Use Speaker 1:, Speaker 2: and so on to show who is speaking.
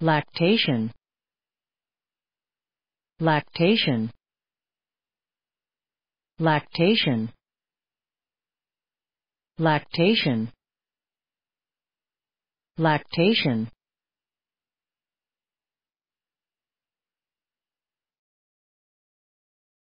Speaker 1: lactation lactation lactation lactation lactation